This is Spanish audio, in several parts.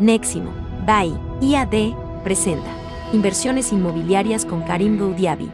Neximo, BAI, IAD, presenta Inversiones Inmobiliarias con Karim Boudiabi.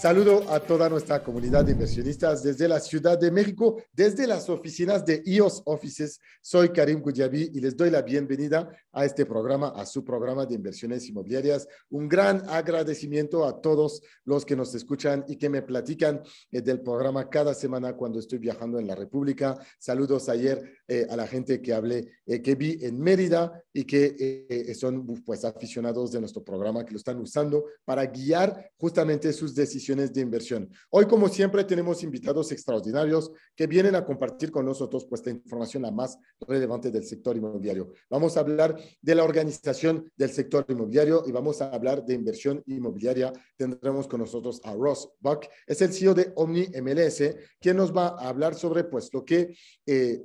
Saludo a toda nuestra comunidad de inversionistas desde la Ciudad de México, desde las oficinas de IOS Offices. Soy Karim Gujabi y les doy la bienvenida a este programa, a su programa de inversiones inmobiliarias. Un gran agradecimiento a todos los que nos escuchan y que me platican eh, del programa cada semana cuando estoy viajando en la República. Saludos ayer eh, a la gente que hablé, eh, que vi en Mérida y que eh, son pues, aficionados de nuestro programa, que lo están usando para guiar justamente sus decisiones de inversión. Hoy, como siempre, tenemos invitados extraordinarios que vienen a compartir con nosotros pues, información la más relevante del sector inmobiliario. Vamos a hablar de la organización del sector inmobiliario y vamos a hablar de inversión inmobiliaria. Tendremos con nosotros a Ross Buck, es el CEO de Omni MLS, quien nos va a hablar sobre pues, lo que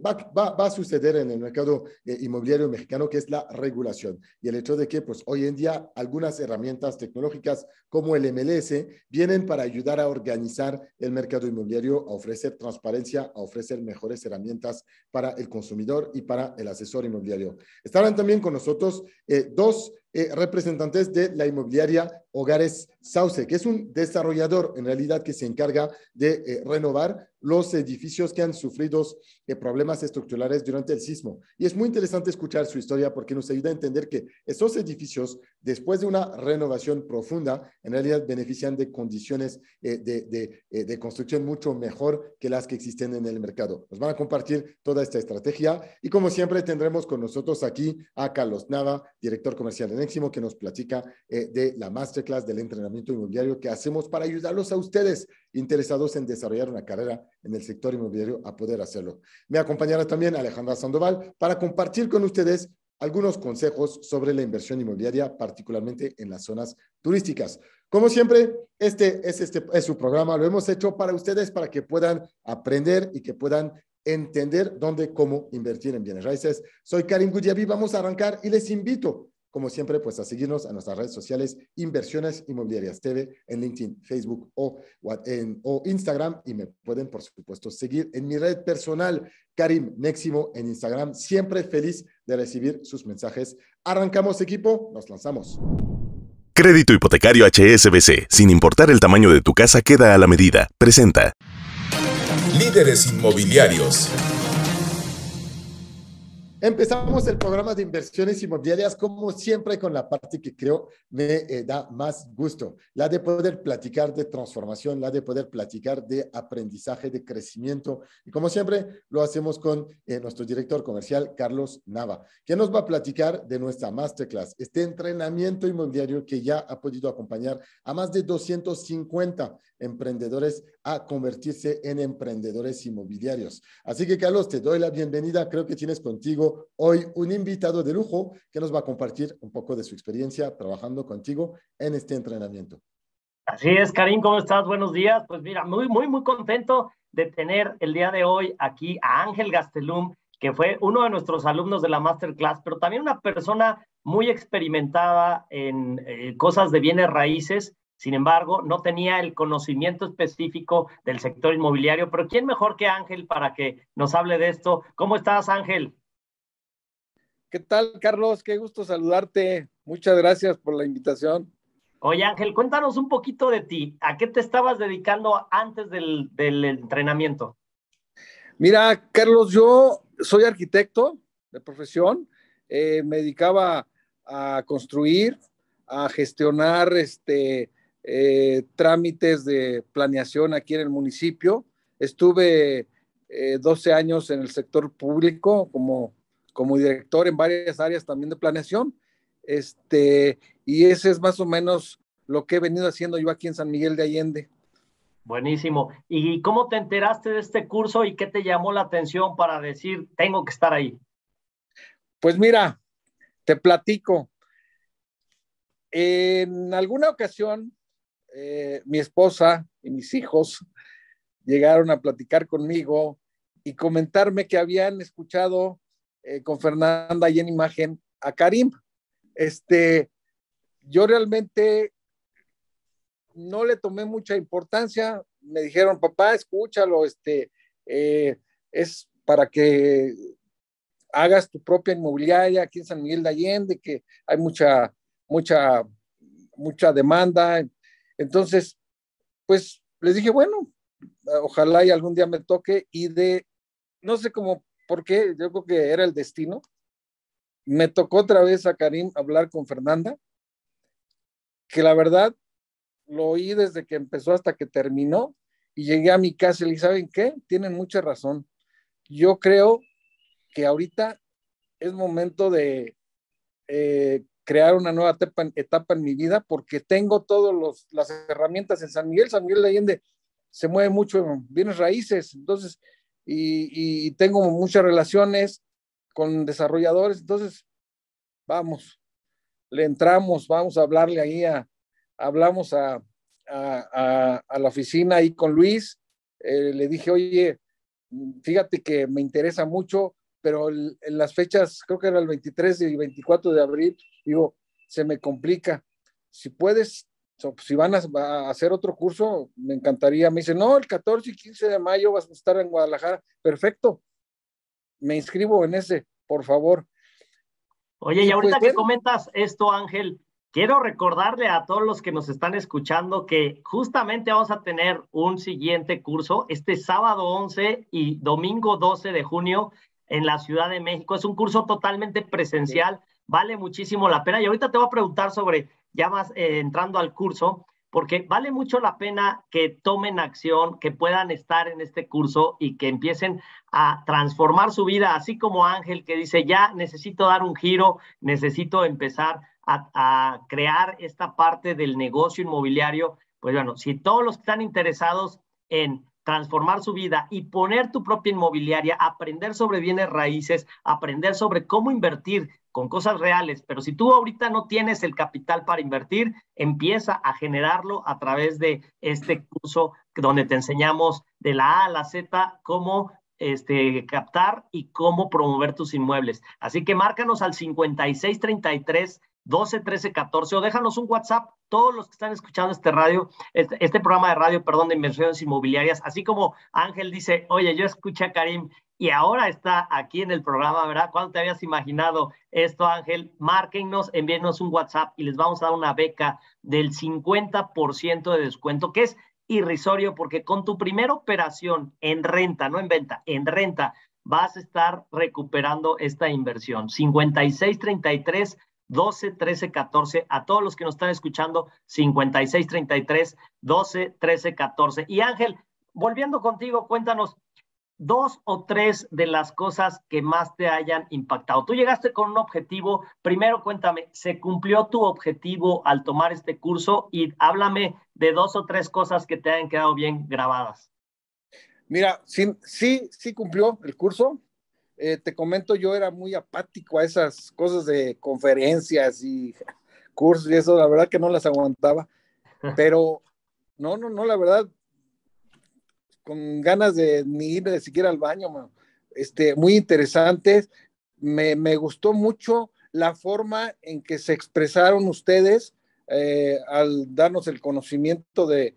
Buck va va a suceder en el mercado eh, inmobiliario mexicano, que es la regulación. Y el hecho de que, pues hoy en día, algunas herramientas tecnológicas como el MLS vienen para ayudar a organizar el mercado inmobiliario, a ofrecer transparencia, a ofrecer mejores herramientas para el consumidor y para el asesor inmobiliario. Estarán también con nosotros eh, dos eh, representantes de la inmobiliaria Hogares Sauce, que es un desarrollador en realidad que se encarga de eh, renovar los edificios que han sufrido eh, problemas estructurales durante el sismo. Y es muy interesante escuchar su historia porque nos ayuda a entender que esos edificios, después de una renovación profunda, en realidad benefician de condiciones eh, de, construcción mucho mejor que las que existen en el mercado. Nos van a compartir toda esta estrategia y como siempre tendremos con nosotros aquí a Carlos Nava, director comercial de Néximo que nos platica de la Master clases del entrenamiento inmobiliario que hacemos para ayudarlos a ustedes interesados en desarrollar una carrera en el sector inmobiliario a poder hacerlo. Me acompañará también Alejandra Sandoval para compartir con ustedes algunos consejos sobre la inversión inmobiliaria, particularmente en las zonas turísticas. Como siempre, este es, este es su programa, lo hemos hecho para ustedes, para que puedan aprender y que puedan entender dónde, cómo invertir en bienes raíces. Soy Karim Gudiabi, vamos a arrancar y les invito como siempre, pues a seguirnos a nuestras redes sociales Inversiones Inmobiliarias TV en LinkedIn, Facebook o, o Instagram. Y me pueden, por supuesto, seguir en mi red personal, Karim Neximo, en Instagram. Siempre feliz de recibir sus mensajes. Arrancamos equipo, nos lanzamos. Crédito hipotecario HSBC, sin importar el tamaño de tu casa, queda a la medida. Presenta. Líderes inmobiliarios. Empezamos el programa de inversiones inmobiliarias como siempre con la parte que creo me eh, da más gusto, la de poder platicar de transformación, la de poder platicar de aprendizaje, de crecimiento. Y como siempre lo hacemos con eh, nuestro director comercial, Carlos Nava, que nos va a platicar de nuestra masterclass, este entrenamiento inmobiliario que ya ha podido acompañar a más de 250 emprendedores a convertirse en emprendedores inmobiliarios. Así que Carlos, te doy la bienvenida. Creo que tienes contigo hoy un invitado de lujo que nos va a compartir un poco de su experiencia trabajando contigo en este entrenamiento. Así es, Karim, ¿cómo estás? Buenos días. Pues mira, muy, muy, muy contento de tener el día de hoy aquí a Ángel Gastelum, que fue uno de nuestros alumnos de la masterclass, pero también una persona muy experimentada en eh, cosas de bienes raíces sin embargo, no tenía el conocimiento específico del sector inmobiliario, pero ¿quién mejor que Ángel para que nos hable de esto? ¿Cómo estás, Ángel? ¿Qué tal, Carlos? Qué gusto saludarte. Muchas gracias por la invitación. Oye, Ángel, cuéntanos un poquito de ti. ¿A qué te estabas dedicando antes del, entrenamiento? Mira, Carlos, yo soy arquitecto de profesión. Eh, me dedicaba a construir, a gestionar este, eh, trámites de planeación aquí en el municipio. Estuve 12 eh, años en el sector público como, como director en varias áreas también de planeación. Este, y ese es más o menos lo que he venido haciendo yo aquí en San Miguel de Allende. Buenísimo. ¿Y cómo te enteraste de este curso y qué te llamó la atención para decir, tengo que estar ahí? Pues mira, te platico. En alguna ocasión eh, mi esposa y mis hijos llegaron a platicar conmigo y comentarme que habían escuchado eh, con Fernanda y en imagen a Karim. Este, yo realmente no le tomé mucha importancia. Me dijeron, papá, escúchalo, este, eh, es para que hagas tu propia inmobiliaria aquí en San Miguel de Allende, que hay mucha, mucha, mucha demanda, entonces, pues les dije, bueno, ojalá y algún día me toque y de, no sé cómo, por qué, yo creo que era el destino. Me tocó otra vez a Karim hablar con Fernanda, que la verdad lo oí desde que empezó hasta que terminó y llegué a mi casa y le dije, ¿saben qué? Tienen mucha razón. Yo creo que ahorita es momento de eh, crear una nueva etapa, en mi vida porque tengo todas las herramientas en San Miguel. San Miguel de Allende se mueve mucho en bienes raíces, entonces, y, tengo muchas relaciones con desarrolladores, entonces, vamos, le entramos, vamos a hablarle ahí, a, hablamos a, a, la oficina ahí con Luis, eh, le dije, oye, fíjate que me interesa mucho, pero en las fechas, creo que era el 23 y 24 de abril, digo, se me complica. Si puedes, si van a, hacer otro curso, me encantaría. Me dice, no, el 14 y 15 de mayo vas a estar en Guadalajara. Perfecto. Me inscribo en ese, por favor. Oye, y ahorita pues, que comentas esto, Ángel, quiero recordarle a todos los que nos están escuchando que justamente vamos a tener un siguiente curso este sábado 11 y domingo 12 de junio en la Ciudad de México. Es un curso totalmente presencial, vale muchísimo la pena. Y ahorita te voy a preguntar sobre, ya más eh, entrando al curso, porque vale mucho la pena que tomen acción, que puedan estar en este curso y que empiecen a transformar su vida, así como Ángel que dice, ya necesito dar un giro, necesito empezar a, a crear esta parte del negocio inmobiliario. Pues bueno, si todos los que están interesados en transformar su vida y poner tu propia inmobiliaria, aprender sobre bienes raíces, aprender sobre cómo invertir con cosas reales, pero si tú ahorita no tienes el capital para invertir, empieza a generarlo a través de este curso donde te enseñamos de la A a la Z cómo este, captar y cómo promover tus inmuebles. Así que márcanos al 5633 12 13 14 o déjanos un WhatsApp, todos los que están escuchando este radio, este, este, programa de radio, perdón, de inversiones inmobiliarias, así como Ángel dice, oye, yo escuché a Karim y ahora está aquí en el programa, ¿verdad? ¿Cuándo te habías imaginado esto, Ángel? Márquennos, envíenos un WhatsApp y les vamos a dar una beca del 50% de descuento, que es irrisorio porque con tu primera operación en renta, no en venta, en renta, vas a estar recuperando esta inversión. 56, 33, 12 13 14. A todos los que nos están escuchando, 56 33 12 13 14. Y Ángel, volviendo contigo, cuéntanos dos o tres de las cosas que más te hayan impactado. Tú llegaste con un objetivo. Primero, cuéntame, ¿se cumplió tu objetivo al tomar este curso? Y háblame de dos o tres cosas que te hayan quedado bien grabadas. Mira, sí, sí, sí cumplió el curso. Eh, te comento, yo era muy apático a esas cosas de conferencias y cursos y eso, la verdad que no las aguantaba, pero no, no, no, la verdad, con ganas de ni ir de siquiera al baño, Este, muy interesantes, me, gustó mucho la forma en que se expresaron ustedes eh, al darnos el conocimiento de,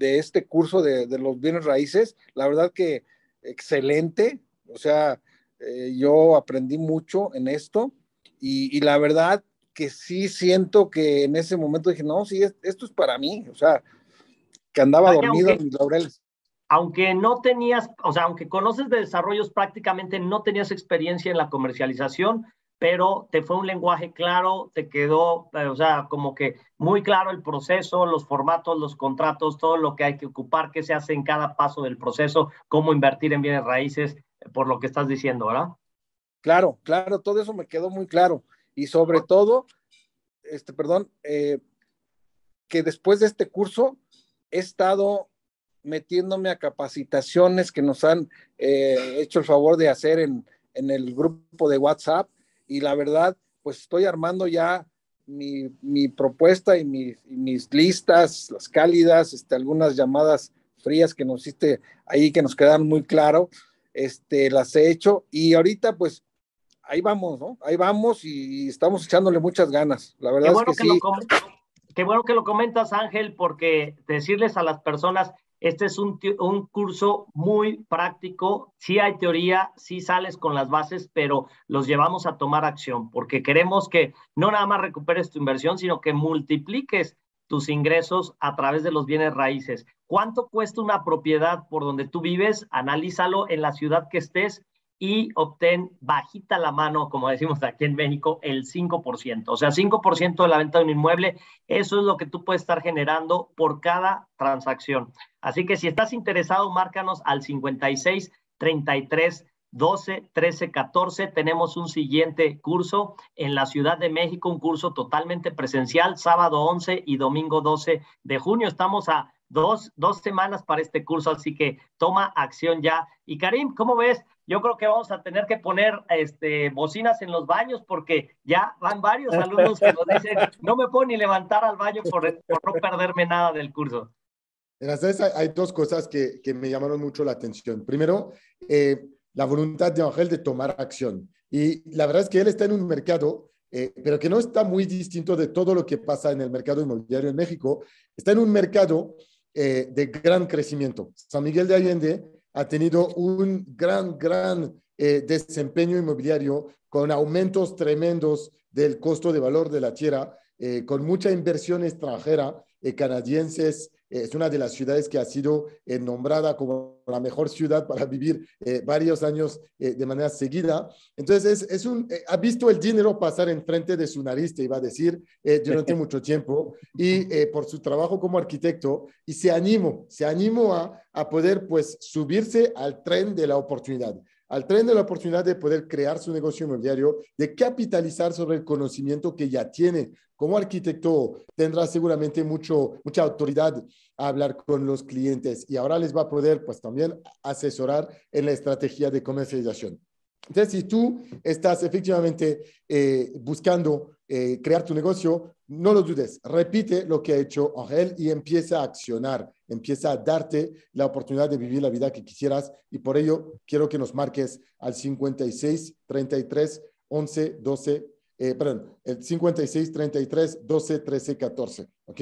este curso de, de los bienes raíces, la verdad que excelente, o sea, eh, yo aprendí mucho en esto y, la verdad que sí siento que en ese momento dije, no, sí, esto es para mí, o sea, que andaba dormido en mis laureles. Aunque no tenías, o sea, aunque conoces de desarrollos prácticamente no tenías experiencia en la comercialización, pero te fue un lenguaje claro, te quedó, eh, o sea, como que muy claro el proceso, los formatos, los contratos, todo lo que hay que ocupar, qué se hace en cada paso del proceso, cómo invertir en bienes raíces, por lo que estás diciendo, ¿verdad? Claro, claro, todo eso me quedó muy claro. Y sobre todo, este, perdón, eh, que después de este curso he estado metiéndome a capacitaciones que nos han eh, hecho el favor de hacer en, el grupo de WhatsApp y la verdad, pues estoy armando ya mi, propuesta y, mis listas, las cálidas, este, algunas llamadas frías que nos hiciste ahí que nos quedan muy claro este, las he hecho y ahorita pues ahí vamos, ¿no? Ahí vamos y estamos echándole muchas ganas. La verdad es que, sí. Qué bueno que lo comentas, Ángel, porque decirles a las personas, este es un, un, curso muy práctico, sí hay teoría, sí sales con las bases, pero los llevamos a tomar acción, porque queremos que no nada más recuperes tu inversión, sino que multipliques tus ingresos a través de los bienes raíces. ¿Cuánto cuesta una propiedad por donde tú vives? Analízalo en la ciudad que estés y obtén bajita la mano, como decimos aquí en México, el 5%. O sea, 5% de la venta de un inmueble, eso es lo que tú puedes estar generando por cada transacción. Así que si estás interesado, márcanos al 56 33 12 13 14. Tenemos un siguiente curso en la Ciudad de México, un curso totalmente presencial, sábado 11 y domingo 12 de junio. Estamos a dos, semanas para este curso, así que toma acción ya. Y Karim, ¿cómo ves? Yo creo que vamos a tener que poner este, bocinas en los baños porque ya van varios alumnos que nos dicen, no me puedo ni levantar al baño por, no perderme nada del curso. Entonces, hay dos cosas que, que, me llamaron mucho la atención. Primero, eh, la voluntad de Ángel de tomar acción. Y la verdad es que él está en un mercado, eh, pero que no está muy distinto de todo lo que pasa en el mercado inmobiliario en México. Está en un mercado eh, de gran crecimiento. San Miguel de Allende ha tenido un gran, gran eh, desempeño inmobiliario con aumentos tremendos del costo de valor de la tierra, eh, con mucha inversión extranjera, canadienses, es una de las ciudades que ha sido eh, nombrada como la mejor ciudad para vivir eh, varios años eh, de manera seguida. Entonces, es, un, ha visto el dinero pasar enfrente de su nariz, te iba a decir, durante mucho tiempo, y por su trabajo como arquitecto, y se animó, se animó a, poder pues subirse al tren de la oportunidad al tener la oportunidad de poder crear su negocio inmobiliario, de capitalizar sobre el conocimiento que ya tiene. Como arquitecto, tendrá seguramente mucho, mucha autoridad a hablar con los clientes y ahora les va a poder pues también asesorar en la estrategia de comercialización. Entonces, si tú estás efectivamente eh, buscando eh, crear tu negocio, no lo dudes, repite lo que ha hecho Ángel y empieza a accionar, empieza a darte la oportunidad de vivir la vida que quisieras y por ello quiero que nos marques al 56 33 11 12 perdón, el 56, 33, 12, 13, 14, ¿ok?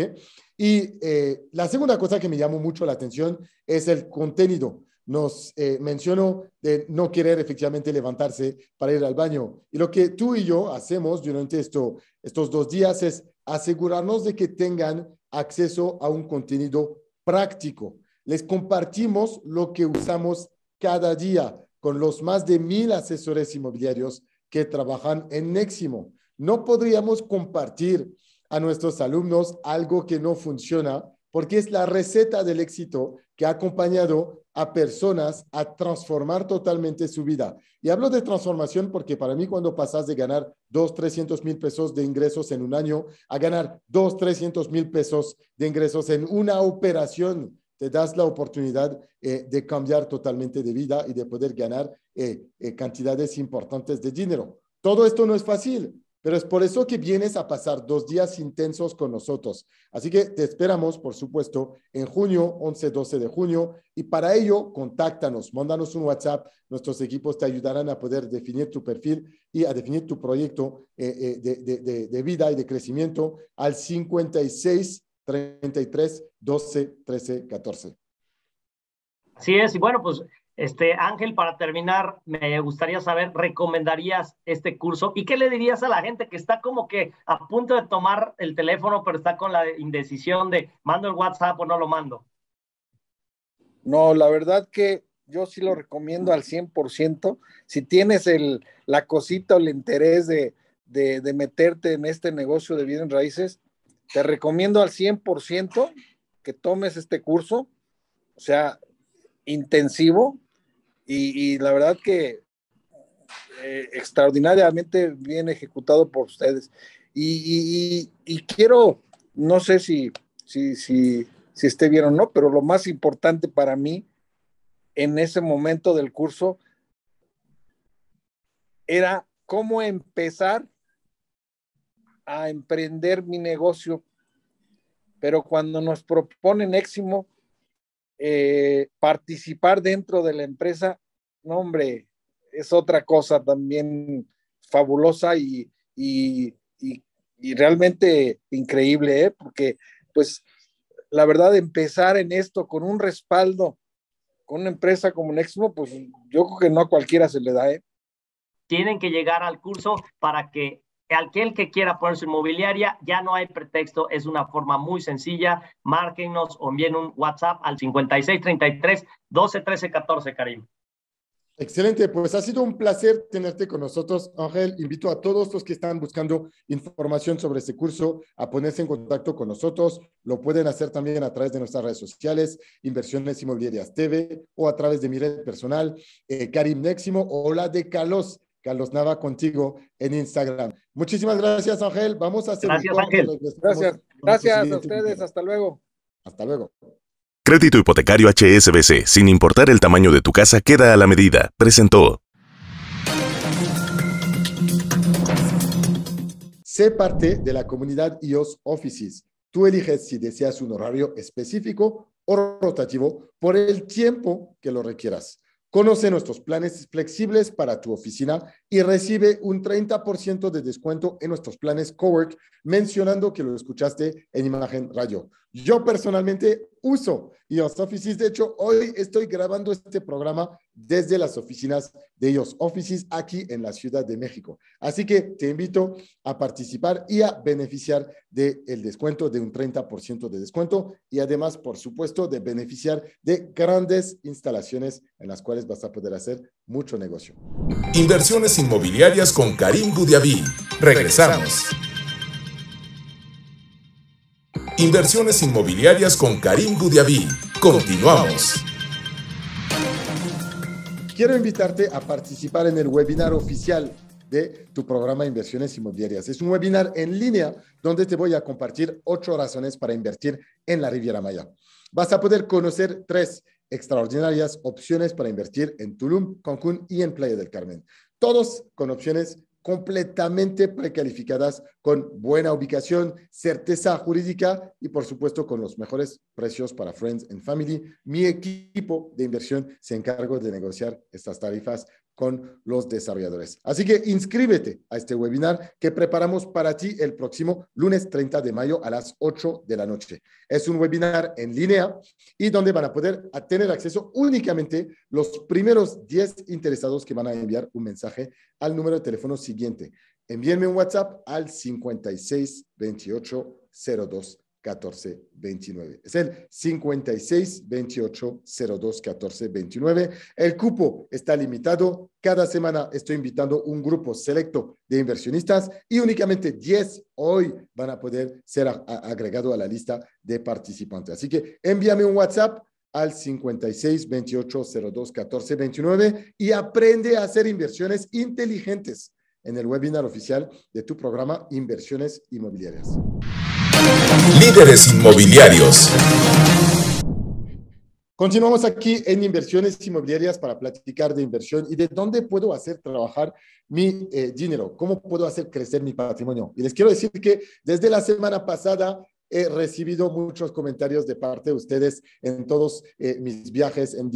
Y eh, la segunda cosa que me llamó mucho la atención es el contenido nos eh, mencionó de no querer efectivamente levantarse para ir al baño. Y lo que tú y yo hacemos durante estos dos días es asegurarnos de que tengan acceso a un contenido práctico. Les compartimos lo que usamos cada día con los más de mil asesores inmobiliarios que trabajan en Neximo. No podríamos compartir a nuestros alumnos algo que no funciona porque es la receta del éxito que ha acompañado a personas a transformar totalmente su vida. Y hablo de transformación porque para mí cuando pasas de ganar dos, trescientos mil pesos de ingresos en un año a ganar dos, trescientos mil pesos de ingresos en una operación, te das la oportunidad eh, de cambiar totalmente de vida y de poder ganar eh, eh, cantidades importantes de dinero. Todo esto no es fácil, pero es por eso que vienes a pasar dos días intensos con nosotros. Así que te esperamos, por supuesto, en junio, 11, 12 de junio. Y para ello, contáctanos, mándanos un WhatsApp. Nuestros equipos te ayudarán a poder definir tu perfil y a definir tu proyecto eh, eh, de, de vida y de crecimiento al 56 33 12 13 14. Así es, y bueno, pues este, Ángel, para terminar, me gustaría saber, ¿recomendarías este curso? ¿Y qué le dirías a la gente que está como que a punto de tomar el teléfono, pero está con la indecisión de mando el WhatsApp o no lo mando? No, la verdad que yo sí lo recomiendo al 100%. Si tienes el, la cosita o el interés de, de, meterte en este negocio de bienes raíces, te recomiendo al 100% que tomes este curso. O sea, intensivo, y, la verdad que eh, extraordinariamente bien ejecutado por ustedes. Y, quiero, no sé si, si, si, si esté bien o no, pero lo más importante para mí en ese momento del curso era cómo empezar a emprender mi negocio. Pero cuando nos proponen Éximo, eh, participar dentro de la empresa, no hombre, es otra cosa también fabulosa y, realmente increíble, ¿eh? porque pues la verdad empezar en esto con un respaldo, con una empresa como Nexmo, pues yo creo que no a cualquiera se le da. ¿eh? Tienen que llegar al curso para que aquel que quiera poner su inmobiliaria, ya no hay pretexto, es una forma muy sencilla. Márquenos o envíen un WhatsApp al 5633 12 13 14, Karim. Excelente, pues ha sido un placer tenerte con nosotros, Ángel. Invito a todos los que están buscando información sobre este curso a ponerse en contacto con nosotros. Lo pueden hacer también a través de nuestras redes sociales, Inversiones Inmobiliarias TV o a través de mi red personal, eh, Karim Néximo o la de Carlos Carlos Nava contigo en Instagram. Muchísimas gracias, Ángel. Vamos a hacer gracias, Ángel. Gracias. Gracias a ustedes. Hasta luego. Hasta luego. Crédito hipotecario HSBC, sin importar el tamaño de tu casa, queda a la medida. Presentó. Sé parte de la comunidad IOS Offices. Tú eliges si deseas un horario específico o rotativo por el tiempo que lo requieras. Conoce nuestros planes flexibles para tu oficina y recibe un 30% de descuento en nuestros planes Cowork mencionando que lo escuchaste en Imagen Radio. Yo personalmente uso IOS Offices. De hecho, hoy estoy grabando este programa desde las oficinas de IOS Offices aquí en la Ciudad de México. Así que te invito a participar y a beneficiar del descuento de un 30% de descuento y además, por supuesto, de beneficiar de grandes instalaciones en las cuales vas a poder hacer mucho negocio. Inversiones inmobiliarias con Karim Gudiaví. Regresamos. Inversiones inmobiliarias con Karim Gudiabí. Continuamos. Quiero invitarte a participar en el webinar oficial de tu programa Inversiones Inmobiliarias. Es un webinar en línea donde te voy a compartir ocho razones para invertir en la Riviera Maya. Vas a poder conocer tres extraordinarias opciones para invertir en Tulum, Cancún y en Playa del Carmen. Todos con opciones completamente precalificadas con buena ubicación, certeza jurídica y por supuesto con los mejores precios para Friends and Family. Mi equipo de inversión se encarga de negociar estas tarifas con los desarrolladores. Así que inscríbete a este webinar que preparamos para ti el próximo lunes 30 de mayo a las 8 de la noche. Es un webinar en línea y donde van a poder tener acceso únicamente los primeros 10 interesados que van a enviar un mensaje al número de teléfono siguiente. Envíenme un WhatsApp al 56 28 14 Es el 56 28 02 14 29. El cupo está limitado. Cada semana estoy invitando un grupo selecto de inversionistas y únicamente 10 hoy van a poder ser agregados a la lista de participantes. Así que envíame un WhatsApp al 56 28 02 14 29 y aprende a hacer inversiones inteligentes en el webinar oficial de tu programa Inversiones Inmobiliarias. Líderes inmobiliarios. Continuamos aquí en inversiones inmobiliarias para platicar de inversión y de dónde puedo hacer trabajar mi eh, dinero, cómo puedo hacer crecer mi patrimonio. Y les quiero decir que desde la semana pasada he recibido muchos comentarios de parte de ustedes en todos eh, mis viajes en,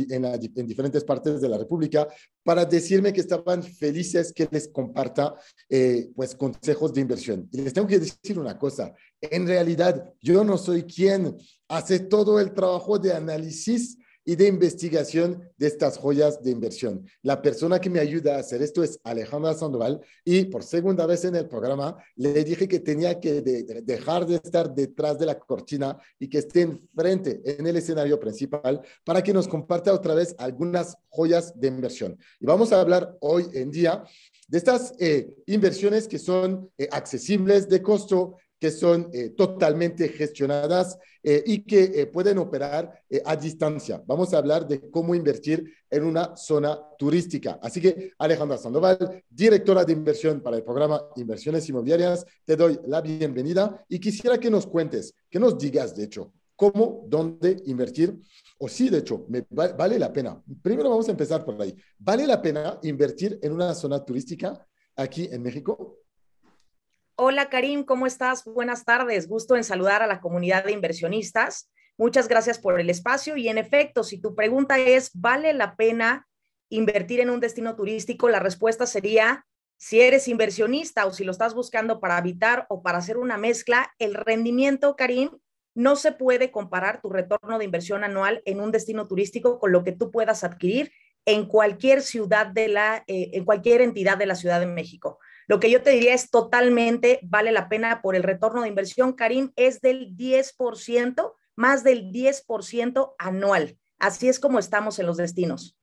diferentes partes de la República para decirme que estaban felices que les comparta eh, pues consejos de inversión. Y les tengo que decir una cosa, en realidad, yo no soy quien hace todo el trabajo de análisis y de investigación de estas joyas de inversión. La persona que me ayuda a hacer esto es Alejandra Sandoval y por segunda vez en el programa le dije que tenía que dejar de estar detrás de la cortina y que esté enfrente en el escenario principal para que nos comparta otra vez algunas joyas de inversión. Y vamos a hablar hoy en día de estas eh, inversiones que son eh, accesibles de costo, que son eh, totalmente gestionadas eh, y que eh, pueden operar a distancia. Vamos a hablar de cómo invertir en una zona turística. Así que Alejandra Sandoval, directora de inversión para el programa Inversiones Inmobiliarias, te doy la bienvenida y quisiera que nos cuentes, que nos digas, de hecho, cómo, dónde invertir. O sí, de hecho, me vale la pena. Primero vamos a empezar por ahí. ¿Vale la pena invertir en una zona turística aquí en México? Hola Karim, ¿cómo estás? Buenas tardes. Gusto en saludar a la comunidad de inversionistas. Muchas gracias por el espacio y en efecto, si tu pregunta es, ¿vale la pena invertir en un destino turístico? La respuesta sería, si eres inversionista o si lo estás buscando para habitar o para hacer una mezcla, el rendimiento, Karim, no se puede comparar tu retorno de inversión anual en un destino turístico con lo que tú puedas adquirir en cualquier ciudad de la, eh, en cualquier entidad de la Ciudad de México. Lo que yo te diría es totalmente vale la pena por el retorno de inversión, Karim, es del 10%, más del 10% anual. Así es como estamos en los destinos.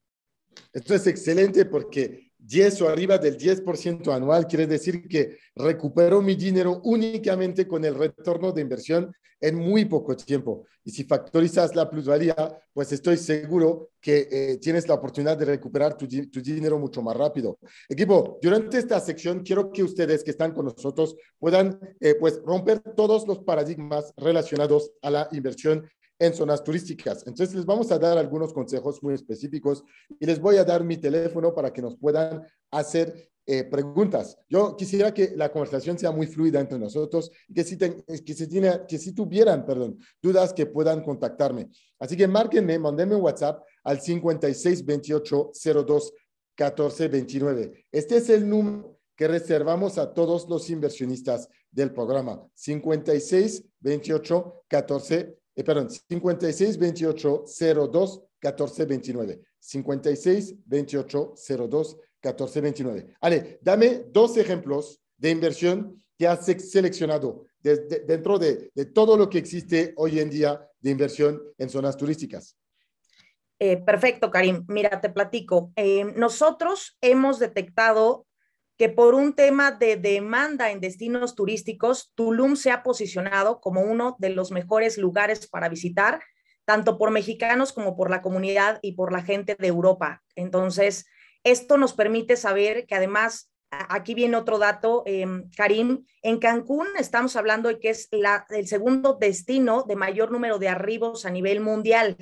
Esto es excelente porque 10 o arriba del 10% anual quiere decir que recupero mi dinero únicamente con el retorno de inversión en muy poco tiempo. Y si factorizas la plusvalía, pues estoy seguro que eh, tienes la oportunidad de recuperar tu, tu, dinero mucho más rápido. Equipo, durante esta sección quiero que ustedes que están con nosotros puedan eh, pues romper todos los paradigmas relacionados a la inversión en zonas turísticas. Entonces les vamos a dar algunos consejos muy específicos y les voy a dar mi teléfono para que nos puedan hacer eh, preguntas. Yo quisiera que la conversación sea muy fluida entre nosotros que si, ten, que si, tiene, que si tuvieran perdón, dudas que puedan contactarme. Así que márquenme, mándenme un WhatsApp al 56 28 02 14 29. Este es el número que reservamos a todos los inversionistas del programa. 56 28 14, eh, perdón, 56 28 02 14 29. 56 28 02 1429. Ale, dame dos ejemplos de inversión que has seleccionado dentro de, todo lo que existe hoy en día de inversión en zonas turísticas. Eh, perfecto, Karim. Mira, te platico. Eh, nosotros hemos detectado que por un tema de demanda en destinos turísticos, Tulum se ha posicionado como uno de los mejores lugares para visitar, tanto por mexicanos como por la comunidad y por la gente de Europa. Entonces, esto nos permite saber que además, aquí viene otro dato, em, Karim, en Cancún estamos hablando de que es el segundo destino de mayor número de arribos a nivel mundial.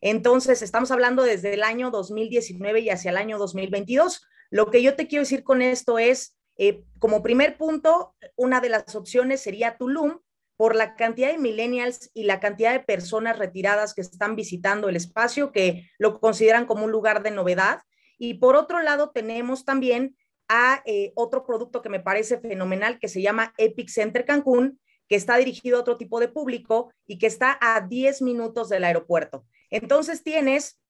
Entonces, estamos hablando desde el año 2019 y hacia el año 2022. Lo que yo te quiero decir con esto es, eh, como primer punto, una de las opciones sería Tulum, por la cantidad de millennials y la cantidad de personas retiradas que están visitando el espacio, que lo consideran como un lugar de novedad. Y por otro lado, tenemos también a eh, otro producto que me parece fenomenal, que se llama Epic Center Cancún, que está dirigido a otro tipo de público y que está a 10 minutos del aeropuerto. Entonces tienes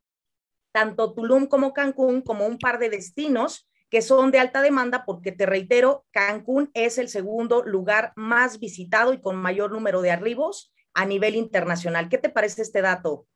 tanto Tulum como Cancún como un par de destinos que son de alta demanda porque te reitero, Cancún es el segundo lugar más visitado y con mayor número de arribos a nivel internacional. ¿Qué te parece este dato,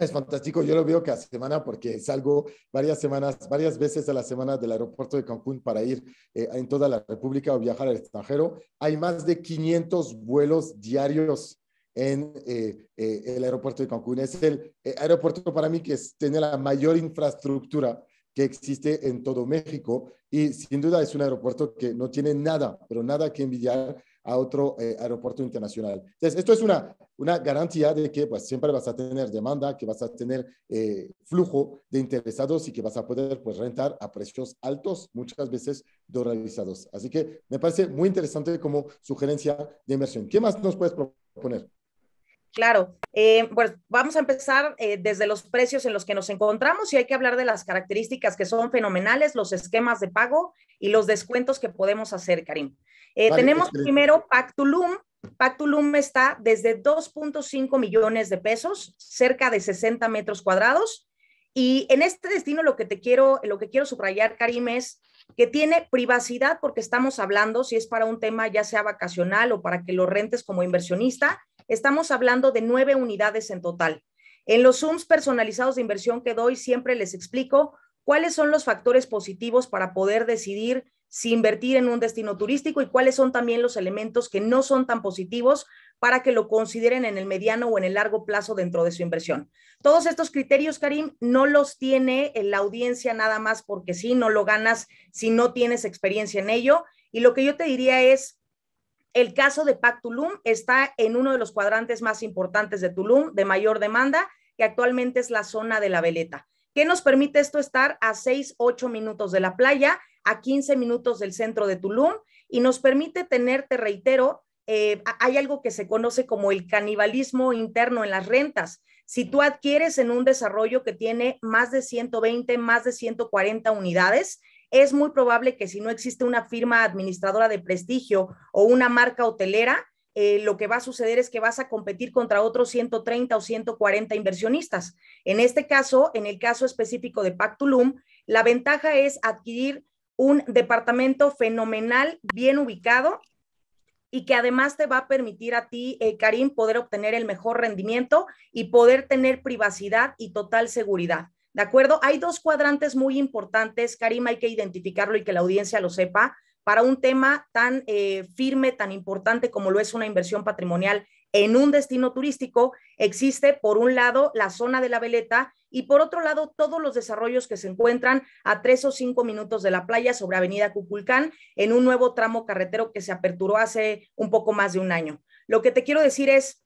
es fantástico, yo lo veo cada semana porque salgo varias semanas, varias veces a la semana del aeropuerto de Cancún para ir eh, en toda la República o viajar al extranjero. Hay más de 500 vuelos diarios en eh, eh, el aeropuerto de Cancún. Es el aeropuerto para mí que tiene la mayor infraestructura que existe en todo México y sin duda es un aeropuerto que no tiene nada, pero nada que envidiar a otro eh, aeropuerto internacional. Entonces, esto es una, una garantía de que pues, siempre vas a tener demanda, que vas a tener eh, flujo de interesados y que vas a poder pues, rentar a precios altos, muchas veces dolarizados. Así que me parece muy interesante como sugerencia de inversión. ¿Qué más nos puedes proponer? Claro, pues vamos a empezar desde los precios en los que nos encontramos y hay que hablar de las características que son fenomenales, los esquemas de pago y los descuentos que podemos hacer, Karim. Eh, tenemos primero Pactulum. Pactulum está desde 2.5 millones de pesos, cerca de 60 metros cuadrados. Y en este destino lo que te quiero, lo que quiero subrayar, Karim, es que tiene privacidad porque estamos hablando, si es para un tema ya sea vacacional o para que lo rentes como inversionista, estamos hablando de nueve unidades en total. En los Zooms personalizados de inversión que doy, siempre les explico cuáles son los factores positivos para poder decidir si invertir en un destino turístico y cuáles son también los elementos que no son tan positivos para que lo consideren en el mediano o en el largo plazo dentro de su inversión. Todos estos criterios, Karim, no los tiene la audiencia nada más porque si no lo ganas si no tienes experiencia en ello. Y lo que yo te diría es, el caso de Tulum está en uno de los cuadrantes más importantes de Tulum, de mayor demanda, que actualmente es la zona de la veleta. ¿Qué nos permite esto estar a 6, 8 minutos de la playa? a 15 minutos del centro de Tulum y nos permite tener, te reitero, eh, hay algo que se conoce como el canibalismo interno en las rentas. Si tú adquieres en un desarrollo que tiene más de 120, más de 140 unidades, es muy probable que si no existe una firma administradora de prestigio o una marca hotelera, eh, lo que va a suceder es que vas a competir contra otros 130 o 140 inversionistas. En este caso, en el caso específico de Tulum, la ventaja es adquirir un departamento fenomenal, bien ubicado y que además te va a permitir a ti, eh, Karim, poder obtener el mejor rendimiento y poder tener privacidad y total seguridad. ¿De acuerdo? Hay dos cuadrantes muy importantes, Karim, hay que identificarlo y que la audiencia lo sepa, para un tema tan eh, firme, tan importante como lo es una inversión patrimonial en un destino turístico, existe por un lado la zona de la veleta y por otro lado todos los desarrollos que se encuentran a tres o cinco minutos de la playa sobre Avenida Cuculcán en un nuevo tramo carretero que se aperturó hace un poco más de un año. Lo que te quiero decir es,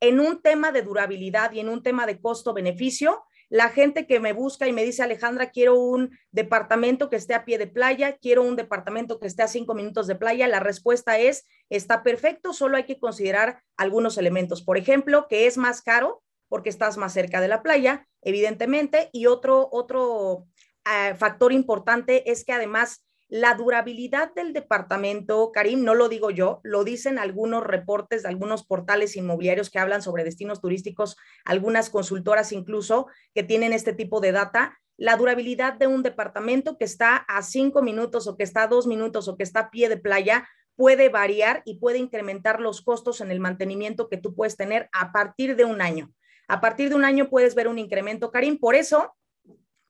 en un tema de durabilidad y en un tema de costo-beneficio, la gente que me busca y me dice, Alejandra, quiero un departamento que esté a pie de playa, quiero un departamento que esté a cinco minutos de playa, la respuesta es, está perfecto, solo hay que considerar algunos elementos. Por ejemplo, que es más caro porque estás más cerca de la playa, evidentemente, y otro, otro ah, factor importante es que además la durabilidad del departamento, Karim, no lo digo yo, lo dicen algunos reportes de algunos portales inmobiliarios que hablan sobre destinos turísticos, algunas consultoras incluso que tienen este tipo de data, la durabilidad de un departamento que está a cinco minutos o que está a dos minutos o que está a pie de playa puede variar y puede incrementar los costos en el mantenimiento que tú puedes tener a partir de un año. A partir de un año puedes ver un incremento, Karim. Por eso,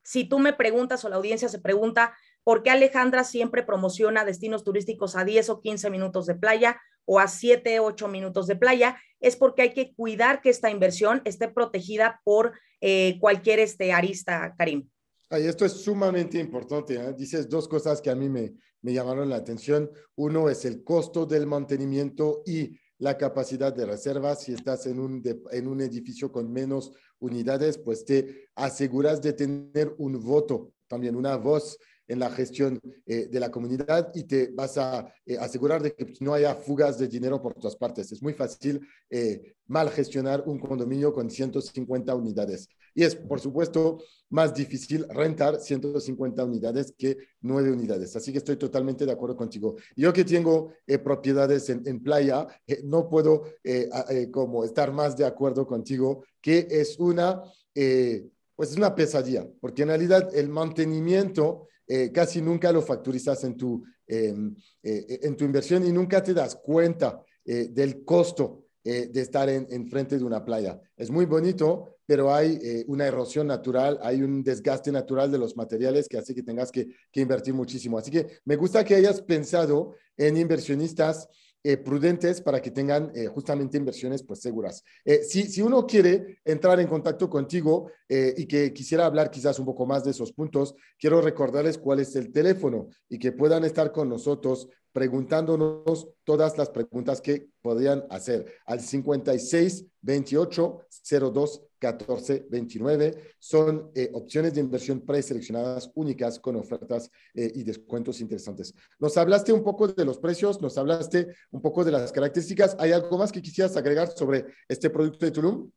si tú me preguntas o la audiencia se pregunta por qué Alejandra siempre promociona destinos turísticos a 10 o 15 minutos de playa o a 7, 8 minutos de playa, es porque hay que cuidar que esta inversión esté protegida por eh, cualquier este, arista, Karim. Ay, esto es sumamente importante. ¿eh? Dices dos cosas que a mí me, me llamaron la atención. Uno es el costo del mantenimiento y la capacidad de reserva. Si estás en un, en un edificio con menos unidades, pues te aseguras de tener un voto, también una voz en la gestión eh, de la comunidad y te vas a eh, asegurar de que no haya fugas de dinero por todas partes. Es muy fácil eh, mal gestionar un condominio con 150 unidades. Y es, por supuesto, más difícil rentar 150 unidades que 9 unidades. Así que estoy totalmente de acuerdo contigo. Yo que tengo eh, propiedades en, playa, eh, no puedo eh, como estar más de acuerdo contigo que es una, pues una pesadilla, porque en realidad el mantenimiento casi nunca lo facturizas en tu, em, en tu inversión y nunca te das cuenta del costo eh, de estar enfrente de una playa. Es muy bonito, pero hay eh, una erosión natural, hay un desgaste natural de los materiales que hace que tengas que, invertir muchísimo. Así que me gusta que hayas pensado en inversionistas eh, prudentes para que tengan justamente inversiones pues seguras. si, si, uno quiere entrar en contacto contigo y que quisiera hablar quizás un poco más de esos puntos, quiero recordarles cuál es el teléfono y que puedan estar con nosotros preguntándonos todas las preguntas que podrían hacer al 56 28 02 14 29. Son eh, opciones de inversión preseleccionadas únicas con ofertas eh, y descuentos interesantes. Nos hablaste un poco de los precios, nos hablaste un poco de las características. ¿Hay algo más que quisieras agregar sobre este producto de Tulum?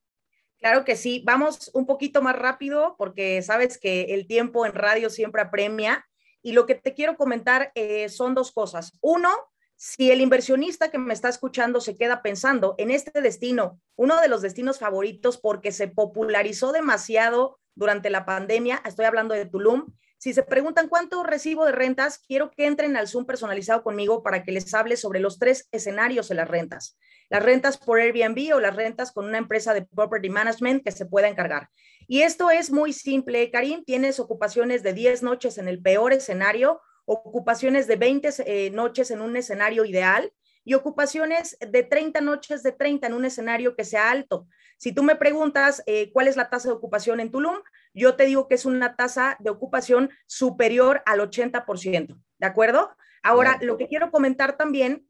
Claro que sí, vamos un poquito más rápido porque sabes que el tiempo en radio siempre apremia. Y lo que te quiero comentar eh, son dos cosas. Uno, si el inversionista que me está escuchando se queda pensando en este destino, uno de los destinos favoritos porque se popularizó demasiado durante la pandemia, estoy hablando de Tulum, si se preguntan cuánto recibo de rentas, quiero que entren al Zoom personalizado conmigo para que les hable sobre los tres escenarios de las rentas. Las rentas por Airbnb o las rentas con una empresa de property management que se pueda encargar. Y esto es muy simple, Karim, tienes ocupaciones de 10 noches en el peor escenario, ocupaciones de 20 eh, noches en un escenario ideal y ocupaciones de 30 noches de 30 en un escenario que sea alto. Si tú me preguntas eh, cuál es la tasa de ocupación en Tulum, yo te digo que es una tasa de ocupación superior al 80%, ¿de acuerdo? Ahora, lo que quiero comentar también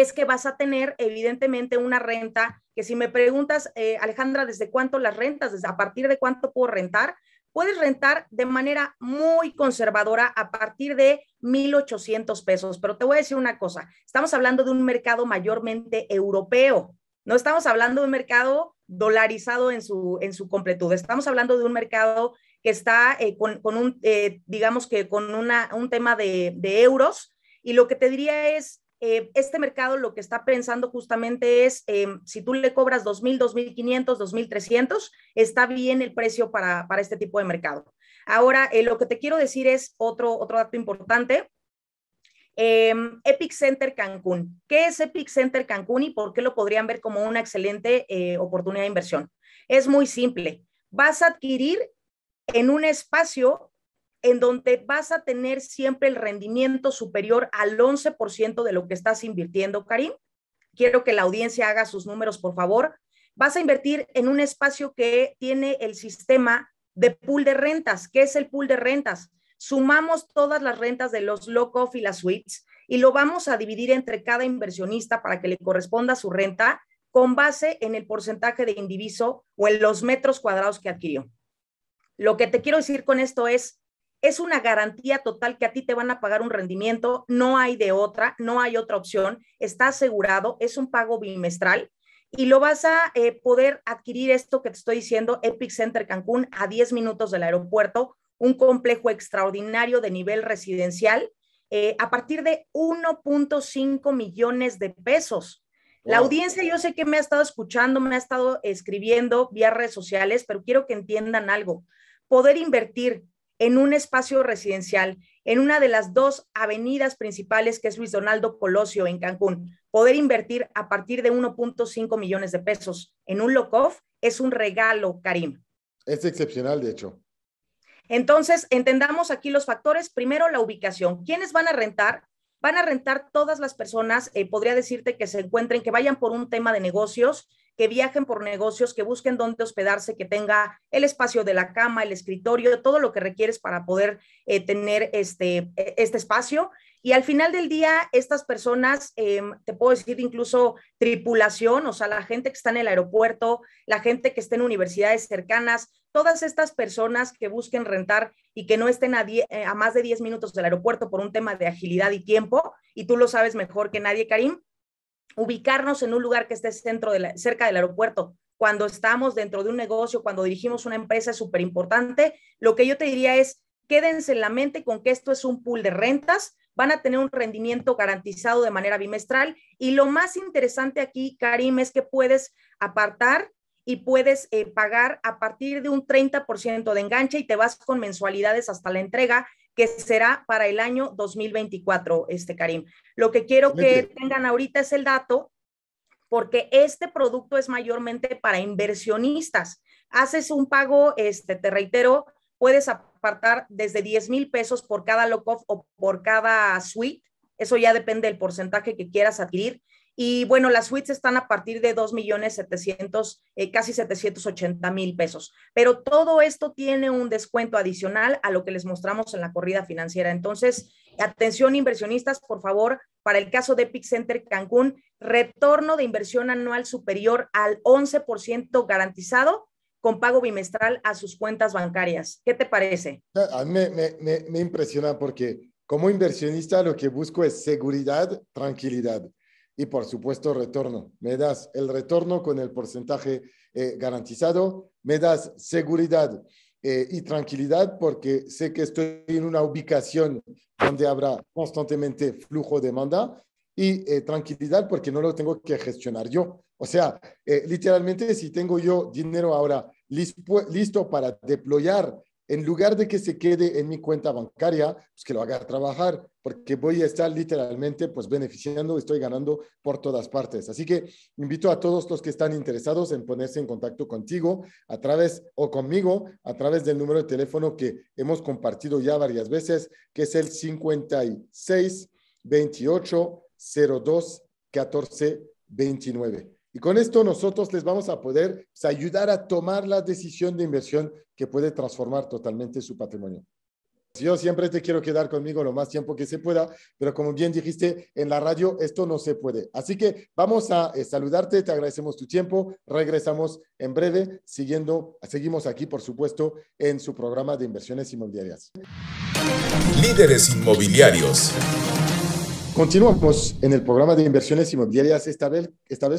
es que vas a tener evidentemente una renta que si me preguntas, eh, Alejandra, ¿desde cuánto las rentas? a partir de cuánto puedo rentar? Puedes rentar de manera muy conservadora a partir de 1.800 pesos, pero te voy a decir una cosa, estamos hablando de un mercado mayormente europeo, no estamos hablando de un mercado dolarizado en su, en su completud, estamos hablando de un mercado que está eh, con, un, eh, digamos que con una, un tema de, de euros, y lo que te diría es, eh, este mercado lo que está pensando justamente es, em, si tú le cobras 2.000, 2.500, 2.300, está bien el precio para, este tipo de mercado. Ahora, eh, lo que te quiero decir es otro, otro dato importante. Em, Epic Center Cancún. ¿Qué es Epic Center Cancún y por qué lo podrían ver como una excelente eh, oportunidad de inversión? Es muy simple. Vas a adquirir en un espacio en donde vas a tener siempre el rendimiento superior al 11% de lo que estás invirtiendo, Karim. Quiero que la audiencia haga sus números, por favor. Vas a invertir en un espacio que tiene el sistema de pool de rentas. ¿Qué es el pool de rentas? Sumamos todas las rentas de los lock-off y las suites y lo vamos a dividir entre cada inversionista para que le corresponda su renta con base en el porcentaje de indiviso o en los metros cuadrados que adquirió. Lo que te quiero decir con esto es, es una garantía total que a ti te van a pagar un rendimiento, no hay de otra, no hay otra opción, está asegurado, es un pago bimestral y lo vas a eh, poder adquirir esto que te estoy diciendo, Epic Center Cancún, a 10 minutos del aeropuerto, un complejo extraordinario de nivel residencial, eh, a partir de 1.5 millones de pesos. La audiencia yo sé que me ha estado escuchando, me ha estado escribiendo vía redes sociales, pero quiero que entiendan algo. Poder invertir en un espacio residencial, en una de las dos avenidas principales que es Luis Donaldo Colosio en Cancún, poder invertir a partir de 1.5 millones de pesos en un lock-off es un regalo, Karim. Es excepcional, de hecho. Entonces, entendamos aquí los factores. Primero, la ubicación. ¿Quiénes van a rentar? Van a rentar todas las personas, eh, podría decirte que se encuentren, que vayan por un tema de negocios, que viajen por negocios, que busquen dónde hospedarse, que tenga el espacio de la cama, el escritorio, todo lo que requieres para poder eh, tener este, e, este espacio. Y al final del día, estas personas, em, te puedo decir incluso tripulación, o sea, la gente que está en el aeropuerto, la gente que está en universidades cercanas, todas estas personas que busquen rentar y que no estén a, eh, a más de 10 minutos del aeropuerto por un tema de agilidad y tiempo, y tú lo sabes mejor que nadie, Karim, ubicarnos en un lugar que esté centro cerca del aeropuerto, cuando estamos dentro de un negocio, cuando dirigimos una empresa es súper importante. Lo que yo te diría es, quédense en la mente con que esto es un pool de rentas, van a tener un rendimiento garantizado de manera bimestral y lo más interesante aquí, Karim, es que puedes apartar y puedes eh, pagar a partir de un 30% de enganche y te vas con mensualidades hasta la entrega que será para el año 2024, este Karim. Lo que quiero que tengan ahorita es el dato, porque este producto es mayormente para inversionistas. Haces un pago, este, te reitero, puedes apartar desde 10 mil pesos por cada lock-off o por cada suite. Eso ya depende del porcentaje que quieras adquirir. Y bueno, las suites están a partir de 2 millones 700, eh, casi 780 mil pesos. Pero todo esto tiene un descuento adicional a lo que les mostramos en la corrida financiera. Entonces, atención inversionistas, por favor, para el caso de Epic Center Cancún, retorno de inversión anual superior al 11% garantizado con pago bimestral a sus cuentas bancarias. ¿Qué te parece? A mí me, me impresiona porque como inversionista lo que busco es seguridad, tranquilidad y por supuesto retorno. Me das el retorno con el porcentaje eh, garantizado, me das seguridad eh, y tranquilidad porque sé que estoy en una ubicación donde habrá constantemente flujo de demanda y eh, tranquilidad porque no lo tengo que gestionar yo. O sea, literalmente si tengo yo dinero ahora listo para deployar en lugar de que se quede en mi cuenta bancaria, pues que lo haga trabajar, porque voy a estar literalmente pues beneficiando, estoy ganando por todas partes. Así que invito a todos los que están interesados en ponerse en contacto contigo a través o conmigo a través del número de teléfono que hemos compartido ya varias veces, que es el 56 28 02 14 29. Y con esto nosotros les vamos a poder pues, ayudar a tomar la decisión de inversión que puede transformar totalmente su patrimonio. Yo siempre te quiero quedar conmigo lo más tiempo que se pueda, pero como bien dijiste, en la radio esto no se puede. Así que vamos a eh, saludarte, te agradecemos tu tiempo, regresamos en breve, siguiendo, seguimos aquí, por supuesto, en su programa de inversiones inmobiliarias. Líderes inmobiliarios. Continuamos en el programa de inversiones inmobiliarias, esta vez,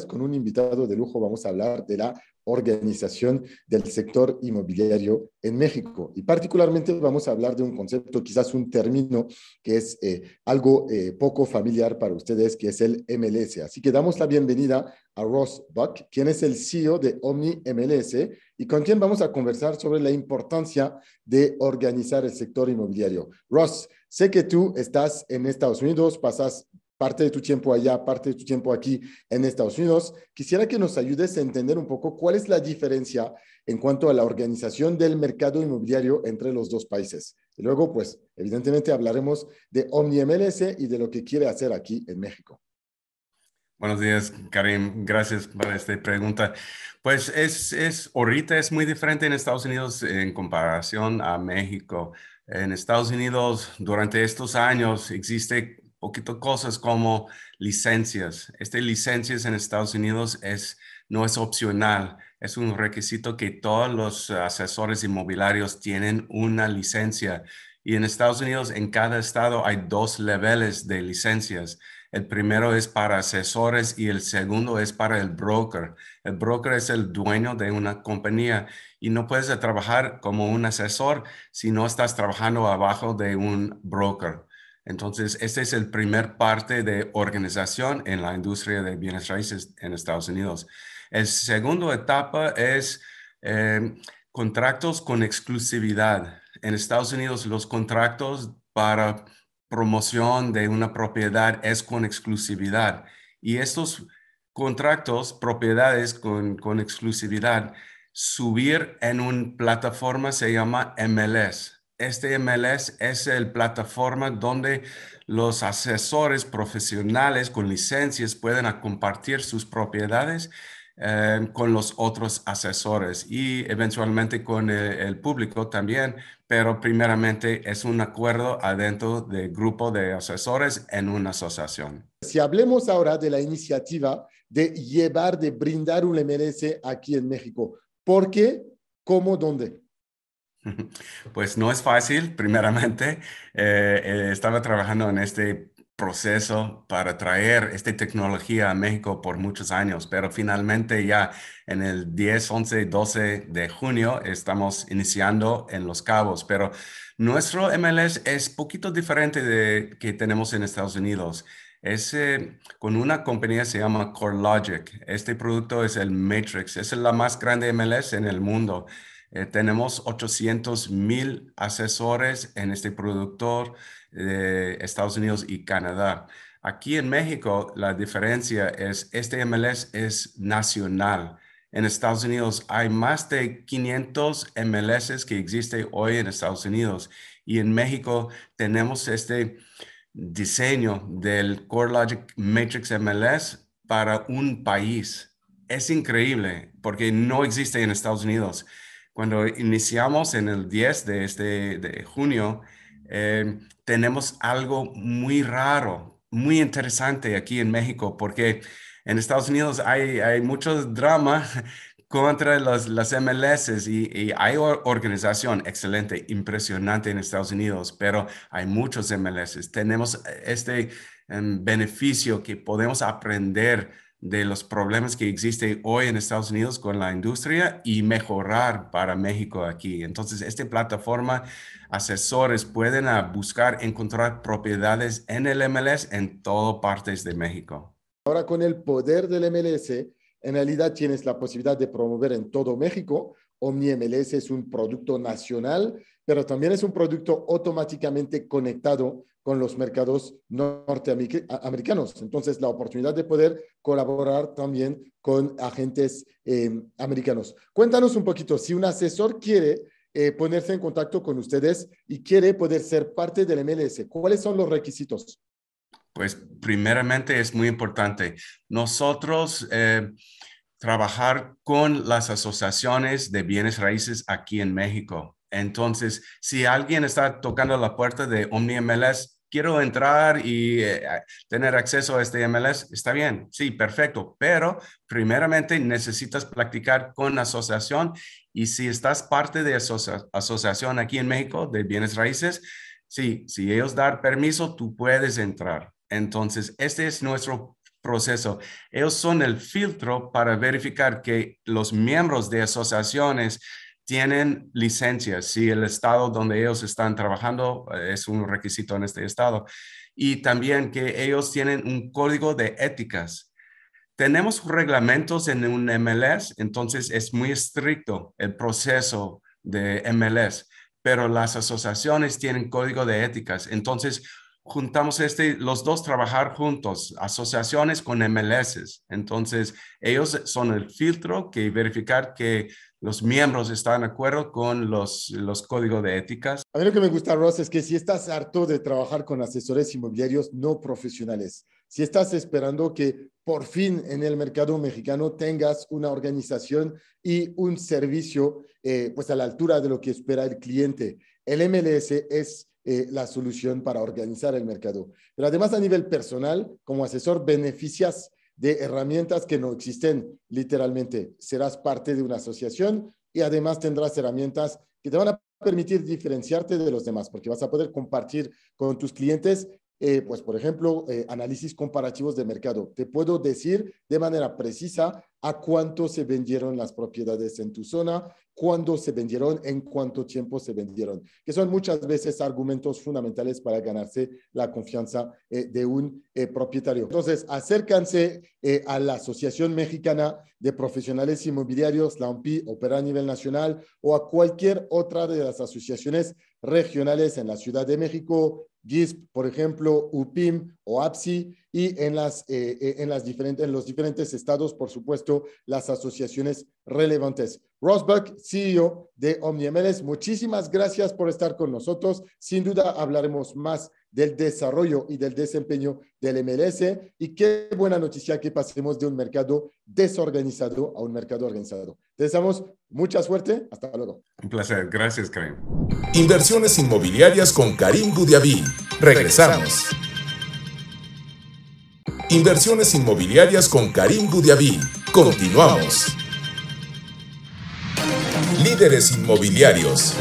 con un invitado de lujo. Vamos a hablar de la organización del sector inmobiliario en México y particularmente vamos a hablar de un concepto, quizás un término que es eh, algo eh, poco familiar para ustedes, que es el MLS. Así que damos la bienvenida a Ross Buck, quien es el CEO de Omni MLS, y con quién vamos a conversar sobre la importancia de organizar el sector inmobiliario. Ross, sé que tú estás en Estados Unidos, pasas parte de tu tiempo allá, parte de tu tiempo aquí en Estados Unidos. Quisiera que nos ayudes a entender un poco cuál es la diferencia en cuanto a la organización del mercado inmobiliario entre los dos países. Y luego, pues, evidentemente hablaremos de OmniMLS y de lo que quiere hacer aquí en México. Buenos días, Karim. Gracias por esta pregunta. Pues es, es, ahorita es muy diferente en Estados Unidos en comparación a México. En Estados Unidos, durante estos años, existe poquito cosas como licencias. Este licencias en Estados Unidos es, no es opcional, es un requisito que todos los asesores inmobiliarios tienen una licencia. Y en Estados Unidos, en cada estado hay dos niveles de licencias el primero es para asesores y el segundo es para el broker. El broker es el dueño de una compañía y no puedes trabajar como un asesor si no estás trabajando abajo de un broker. Entonces, este es el primer parte de organización en la industria de bienes raíces en Estados Unidos. El segundo etapa es em, contratos con exclusividad. En Estados Unidos, los contratos para promoción de una propiedad es con exclusividad. Y estos contratos, propiedades con, exclusividad, subir en una plataforma se llama MLS. Este MLS es la plataforma donde los asesores profesionales con licencias pueden compartir sus propiedades eh, con los otros asesores y eventualmente con el público también pero primeramente es un acuerdo adentro del grupo de asesores en una asociación. Si hablemos ahora de la iniciativa de llevar, de brindar un MRS aquí en México, ¿por qué? ¿Cómo? ¿Dónde? Pues no es fácil, primeramente. Eh, eh, estaba trabajando en este proceso para traer esta tecnología a México por muchos años, pero finalmente ya en el 10, 11, 12 de junio estamos iniciando en Los Cabos, pero nuestro MLS es poquito diferente de que tenemos en Estados Unidos. Es eh, con una compañía que se llama CoreLogic. Este producto es el Matrix, es la más grande MLS en el mundo. Eh, tenemos 800 mil asesores en este productor de Estados Unidos y Canadá. Aquí en México la diferencia es, este MLS es nacional. En Estados Unidos hay más de 500 MLS que existen hoy en Estados Unidos y en México tenemos este diseño del CoreLogic Matrix MLS para un país. Es increíble porque no existe en Estados Unidos. Cuando iniciamos en el 10 de, este, de junio, eh, tenemos algo muy raro, muy interesante aquí en México, porque en Estados Unidos hay, hay mucho drama contra las, las MLS y, hay organización excelente, impresionante en Estados Unidos, pero hay muchos MLS. Tenemos eh, este em, beneficio que podemos aprender de los problemas que existen hoy en Estados Unidos con la industria y mejorar para México aquí. Entonces, esta plataforma, asesores pueden ah, buscar, encontrar propiedades en el MLS en todas partes de México. Ahora con el poder del MLS, en realidad tienes la posibilidad de promover en todo México. OmniMLS es un producto nacional pero también es un producto automáticamente conectado con los mercados norteamericanos. Entonces, la oportunidad de poder colaborar también con agentes em, americanos. Cuéntanos un poquito, si un asesor quiere eh, ponerse en contacto con ustedes y quiere poder ser parte del MLS, ¿cuáles son los requisitos? Pues primeramente es muy importante. Nosotros... Eh, trabajar con las asociaciones de bienes raíces aquí en México. Entonces, si alguien está tocando la puerta de Omni MLS, quiero entrar y eh, tener acceso a este MLS, está bien, sí, perfecto, pero primeramente necesitas practicar con la asociación y si estás parte de esa asociación aquí en México de bienes raíces, sí, si ellos dan permiso, tú puedes entrar. Entonces, este es nuestro proceso. Ellos son el filtro para verificar que los miembros de asociaciones tienen licencias, si el estado donde ellos están trabajando eh, es un requisito en este estado, y también que ellos tienen un código de éticas. Tenemos reglamentos en un MLS, entonces es muy estricto el proceso de MLS, pero las asociaciones tienen código de éticas, entonces juntamos este, los dos trabajar juntos, asociaciones con MLS. Entonces, ellos son el filtro que verificar que los miembros están de acuerdo con los, los códigos de éticas. A mí lo que me gusta, Ross, es que si estás harto de trabajar con asesores inmobiliarios no profesionales, si estás esperando que por fin en el mercado mexicano tengas una organización y un servicio eh, pues a la altura de lo que espera el cliente, el MLS es eh, la solución para organizar el mercado. Pero además a nivel personal, como asesor, beneficias de herramientas que no existen literalmente. Serás parte de una asociación y además tendrás herramientas que te van a permitir diferenciarte de los demás, porque vas a poder compartir con tus clientes eh, pues por ejemplo, eh, análisis comparativos de mercado. Te puedo decir de manera precisa a cuánto se vendieron las propiedades en tu zona, cuándo se vendieron, en cuánto tiempo se vendieron, que son muchas veces argumentos fundamentales para ganarse la confianza eh, de un propietario. Entonces, acércanse a la Asociación Mexicana de Profesionales Inmobiliarios, la OMPI, opera a nivel nacional, o a cualquier otra de las asociaciones regionales en la Ciudad de México, GISP, por ejemplo, UPIM o APSI, y en, las, eh, eh, en, los diferentes estados, por supuesto, las asociaciones relevantes. Rosbuck, CEO de OmniMLS, muchísimas gracias por estar con nosotros. Sin duda hablaremos más del desarrollo y del desempeño del MLS. Y qué buena noticia que pasemos de un mercado desorganizado a un mercado organizado. Te deseamos mucha suerte. Hasta luego. Un placer. Gracias, Karim. Inversiones inmobiliarias con Karim Gudiabí, Regresamos. Inversiones inmobiliarias con Karim Gudiabí, Continuamos. Líderes inmobiliarios.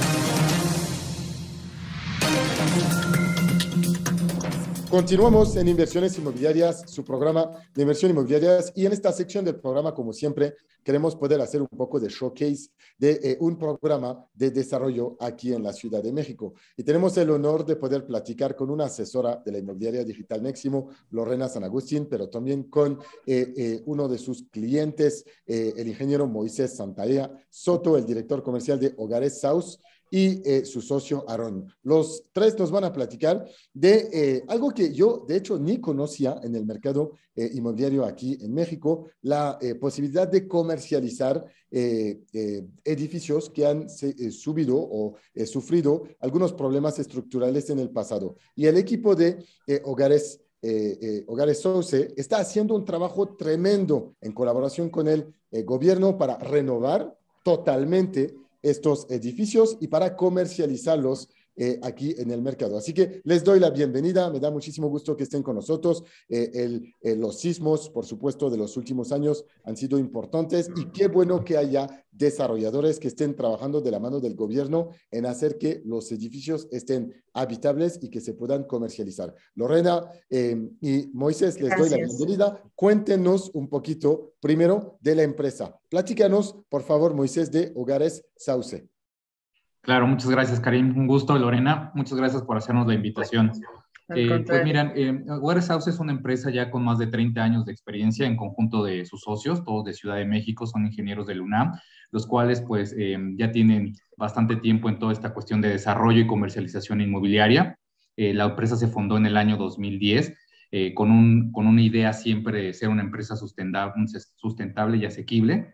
Continuamos en Inversiones Inmobiliarias, su programa de inversión inmobiliarias. Y en esta sección del programa, como siempre, queremos poder hacer un poco de showcase de eh, un programa de desarrollo aquí en la Ciudad de México. Y tenemos el honor de poder platicar con una asesora de la inmobiliaria digital Máximo Lorena San Agustín, pero también con eh, eh, uno de sus clientes, el ingeniero Moisés Santaella Soto, el director comercial de Hogares South y eh, su socio Aaron. Los tres nos van a platicar de eh, algo que yo, de hecho, ni conocía en el mercado eh, inmobiliario aquí en México, la posibilidad de comercializar edificios que han subido o sufrido algunos problemas estructurales en el pasado. Y el equipo de hogares... Eh, Hogares Sauce está haciendo un trabajo tremendo en colaboración con el gobierno para renovar totalmente estos edificios y para comercializarlos eh, aquí en el mercado. Así que les doy la bienvenida, me da muchísimo gusto que estén con nosotros. Eh, el, eh, los sismos, por supuesto, de los últimos años han sido importantes y qué bueno que haya desarrolladores que estén trabajando de la mano del gobierno en hacer que los edificios estén habitables y que se puedan comercializar. Lorena em, y Moisés, les doy la bienvenida. Cuéntenos un poquito primero de la empresa. Platícanos, por favor, Moisés, de Hogares Sauce. Claro, muchas gracias, Karim. Un gusto, Lorena. Muchas gracias por hacernos la invitación. Eh, pues miren, eh, es una empresa ya con más de 30 años de experiencia en conjunto de sus socios, todos de Ciudad de México, son ingenieros del UNAM, los cuales pues eh, ya tienen bastante tiempo en toda esta cuestión de desarrollo y comercialización inmobiliaria. Eh, la empresa se fundó en el año 2010 con, un, con una idea siempre de ser una empresa sustentable, sustentable y asequible,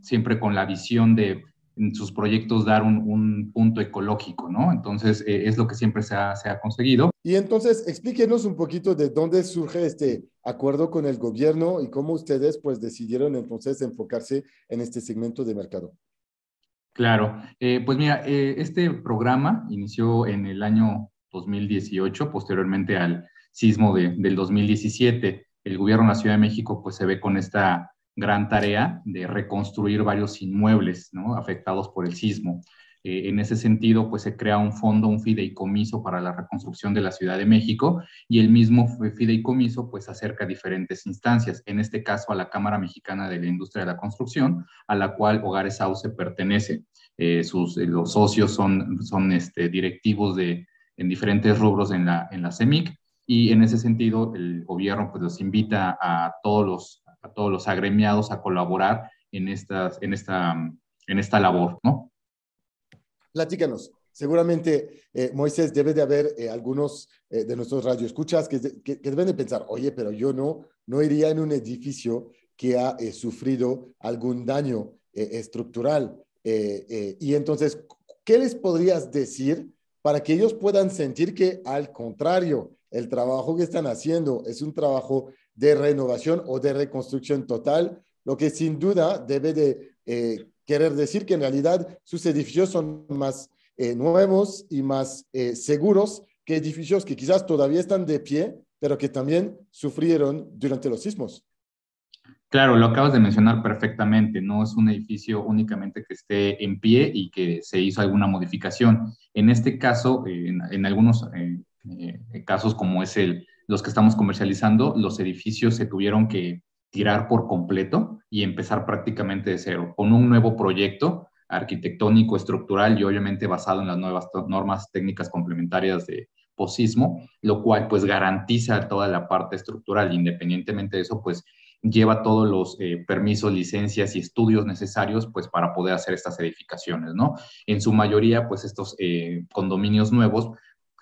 siempre con la visión de en sus proyectos dar un, punto ecológico, ¿no? Entonces, eh, es lo que siempre se ha, conseguido. Y entonces, explíquenos un poquito de dónde surge este acuerdo con el gobierno y cómo ustedes, pues, decidieron entonces enfocarse en este segmento de mercado. Claro, eh, pues mira, eh, este programa inició en el año 2018, posteriormente al sismo de, del 2017. El gobierno de la Ciudad de México, pues, se ve con esta gran tarea de reconstruir varios inmuebles ¿no? afectados por el sismo. Eh, en ese sentido, pues se crea un fondo, un fideicomiso para la reconstrucción de la Ciudad de México y el mismo fideicomiso pues acerca diferentes instancias, en este caso a la Cámara Mexicana de la Industria de la Construcción, a la cual Hogares Sauce pertenece. Eh, sus, eh, los socios son, son este, directivos de, en diferentes rubros en la, en la CEMIC e y en ese sentido el gobierno pues los invita a todos los a todos los agremiados a colaborar en, estas, en, esta, en esta labor, ¿no? Platícanos, seguramente eh, Moisés debe de haber eh, algunos eh, de nuestros radioescuchas que, que, que, deben de pensar, oye, pero yo no, no iría en un edificio que ha sufrido algún daño estructural. y entonces, ¿qué les podrías decir para que ellos puedan sentir que al contrario, el trabajo que están haciendo es un trabajo de renovación o de reconstrucción total, lo que sin duda debe de eh, querer decir que en realidad sus edificios son más eh, nuevos y más eh, seguros que edificios que quizás todavía están de pie, pero que también sufrieron durante los sismos. Claro, lo acabas de mencionar perfectamente, no es un edificio únicamente que esté en pie y que se hizo alguna modificación. En este caso, en algunos casos como es el, los que estamos comercializando, los edificios se tuvieron que tirar por completo y empezar prácticamente de cero, con un nuevo proyecto arquitectónico, estructural y obviamente basado en las nuevas normas técnicas complementarias de posismo, lo cual pues garantiza toda la parte estructural. Independientemente de eso, pues lleva todos los eh, permisos, licencias y estudios necesarios pues para poder hacer estas edificaciones, ¿no? En su mayoría, pues estos eh, condominios nuevos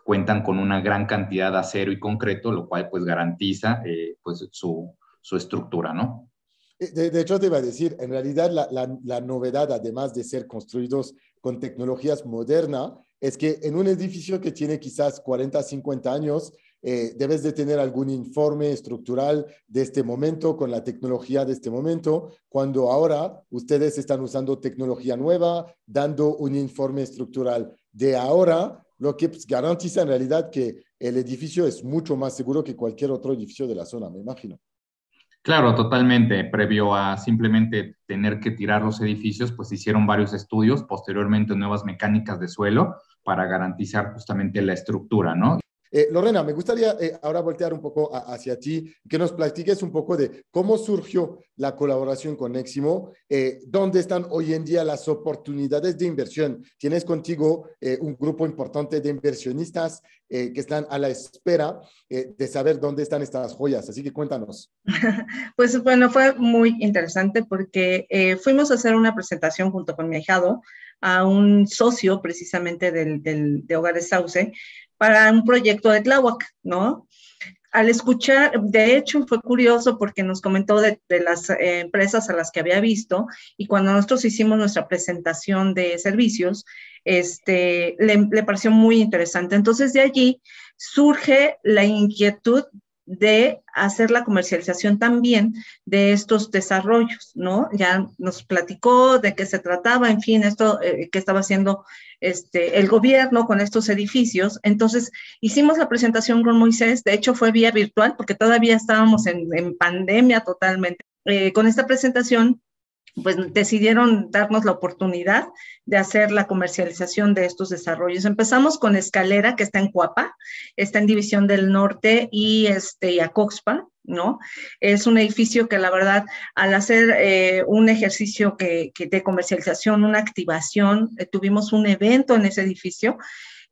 cuentan con una gran cantidad de acero y concreto, lo cual pues garantiza eh, pues su, su, estructura, ¿no? Eh, de, hecho, te iba a decir, en realidad la, la, novedad, además de ser construidos con tecnologías modernas, es que en un edificio que tiene quizás 40, 50 años, eh, debes de tener algún informe estructural de este momento, con la tecnología de este momento, cuando ahora ustedes están usando tecnología nueva, dando un informe estructural de ahora lo que pues, garantiza en realidad que el edificio es mucho más seguro que cualquier otro edificio de la zona, me imagino. Claro, totalmente. Previo a simplemente tener que tirar los edificios, pues hicieron varios estudios, posteriormente nuevas mecánicas de suelo para garantizar justamente la estructura, ¿no? Eh, Lorena, me gustaría eh, ahora voltear un poco hacia ti, que nos platiques un poco de cómo surgió la colaboración con Eximo, eh, dónde están hoy en día las oportunidades de inversión. Tienes contigo un grupo importante de inversionistas que están a la espera de saber dónde están estas joyas, así que cuéntanos. Pues bueno, fue muy interesante porque fuimos a hacer una presentación junto con mi ahijado a un socio precisamente del, Hogar de Hogares Sauce para un proyecto de Tláhuac, ¿no? Al escuchar, de hecho fue curioso porque nos comentó de, las eh, empresas a las que había visto y cuando nosotros hicimos nuestra presentación de servicios, este, le pareció muy interesante. Entonces de allí surge la inquietud de hacer la comercialización también de estos desarrollos, ¿no? Ya nos platicó de qué se trataba, en fin, esto eh, que estaba haciendo este, el gobierno con estos edificios. Entonces, hicimos la presentación con Moisés, de hecho fue vía virtual porque todavía estábamos en, pandemia totalmente. Eh, con esta presentación pues decidieron darnos la oportunidad de hacer la comercialización de estos desarrollos. Empezamos con Escalera, que está en Cuapa, está en División del Norte y este, Acoxpa, ¿no? Es un edificio que la verdad, al hacer eh, un ejercicio que, de comercialización, una activación, eh, tuvimos un evento en ese edificio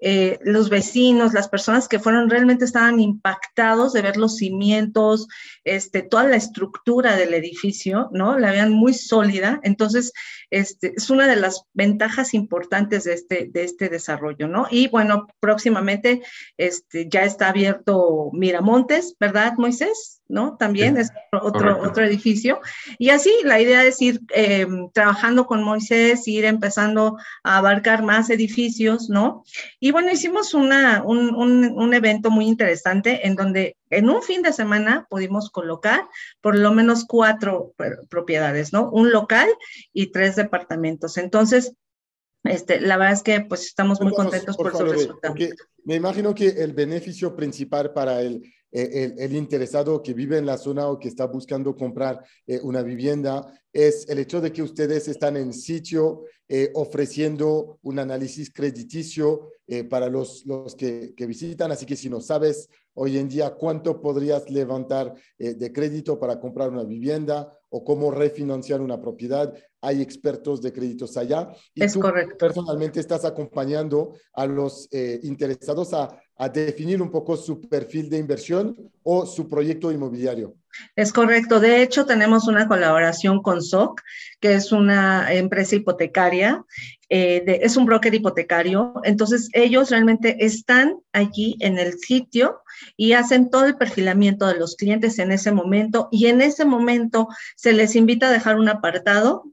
eh, los vecinos, las personas que fueron realmente estaban impactados de ver los cimientos, este, toda la estructura del edificio, ¿no? La veían muy sólida. Entonces, este, es una de las ventajas importantes de este, de este desarrollo, ¿no? Y bueno, próximamente este, ya está abierto Miramontes, ¿verdad, Moisés? ¿no? También es otro, otro, edificio. Y así la idea es ir eh, trabajando con Moisés, ir empezando a abarcar más edificios, ¿no? Y bueno, hicimos una, un, evento muy interesante en donde en un fin de semana pudimos colocar por lo menos cuatro propiedades, ¿no? Un local y tres departamentos. Entonces, este, la verdad es que pues estamos muy contentos por, los su eh, resultado. Me imagino que el beneficio principal para el eh, el, interesado que vive en la zona o que está buscando comprar eh, una vivienda, es el hecho de que ustedes están en sitio eh, ofreciendo un análisis crediticio para los, que, visitan. Así que si no sabes hoy en día cuánto podrías levantar eh, de crédito para comprar una vivienda o cómo refinanciar una propiedad. Hay expertos de créditos allá. Y es tú correcto. Personalmente estás acompañando a los eh, interesados a, definir un poco su perfil de inversión o su proyecto inmobiliario. Es correcto. De hecho, tenemos una colaboración con SOC, que es una empresa hipotecaria, eh, es un broker hipotecario. Entonces, ellos realmente están allí en el sitio y hacen todo el perfilamiento de los clientes en ese momento y en ese momento se les invita a dejar un apartado,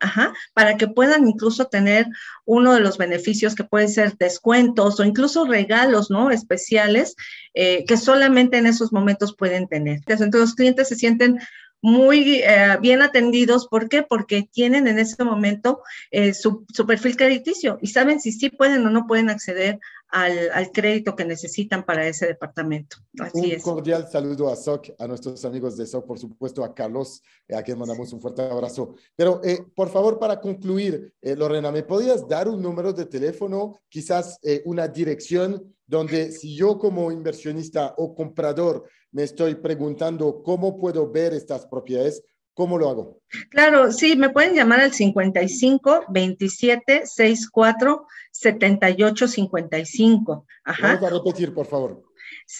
para que puedan incluso tener uno de los beneficios que pueden ser descuentos o incluso regalos, ¿no? Especiales eh, que solamente en esos momentos pueden tener. Entonces los clientes se sienten muy eh, bien atendidos. ¿Por qué? Porque tienen en ese momento eh, su, su, perfil crediticio y saben si sí pueden o no pueden acceder al, crédito que necesitan para ese departamento. Así un cordial saludo a SOC, a nuestros amigos de SOC, por supuesto, a Carlos, eh, a quien mandamos un fuerte abrazo. Pero, eh, por favor, para concluir, eh, Lorena, ¿me podías dar un número de teléfono, quizás una dirección, donde si yo como inversionista o comprador me estoy preguntando cómo puedo ver estas propiedades, ¿Cómo lo hago? Claro, sí, me pueden llamar al 55 27 64 78 55. Ajá. Vamos a repetir, por favor.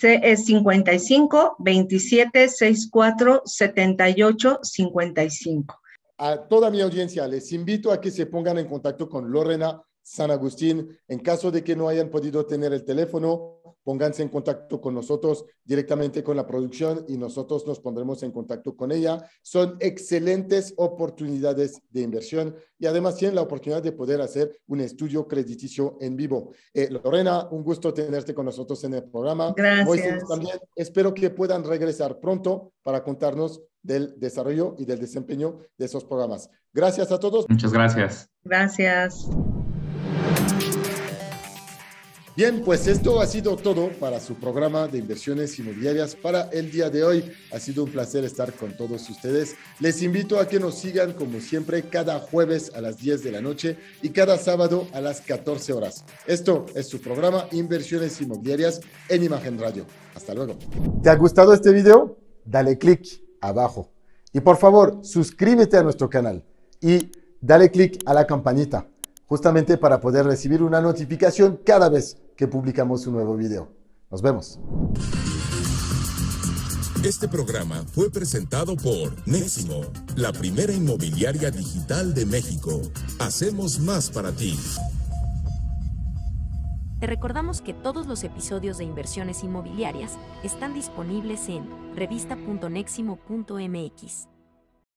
es 55 27 64 78 55. A toda mi audiencia les invito a que se pongan en contacto con Lorena San Agustín. En caso de que no hayan podido tener el teléfono, pónganse en contacto con nosotros directamente con la producción y nosotros nos pondremos en contacto con ella. Son excelentes oportunidades de inversión y además tienen la oportunidad de poder hacer un estudio crediticio en vivo. Eh, Lorena, un gusto tenerte con nosotros en el programa. Gracias. también espero que puedan regresar pronto para contarnos del desarrollo y del desempeño de esos programas. Gracias a todos. Muchas gracias. Gracias. Bien, pues esto ha sido todo para su programa de inversiones inmobiliarias para el día de hoy. Ha sido un placer estar con todos ustedes. Les invito a que nos sigan como siempre cada jueves a las 10 de la noche y cada sábado a las 14 horas. Esto es su programa Inversiones Inmobiliarias en Imagen Radio. Hasta luego. ¿Te ha gustado este video? Dale clic abajo. Y por favor, suscríbete a nuestro canal y dale clic a la campanita justamente para poder recibir una notificación cada vez que publicamos un nuevo video. Nos vemos. Este programa fue presentado por Neximo, la primera inmobiliaria digital de México. Hacemos más para ti. Te recordamos que todos los episodios de inversiones inmobiliarias están disponibles en revista.neximo.mx.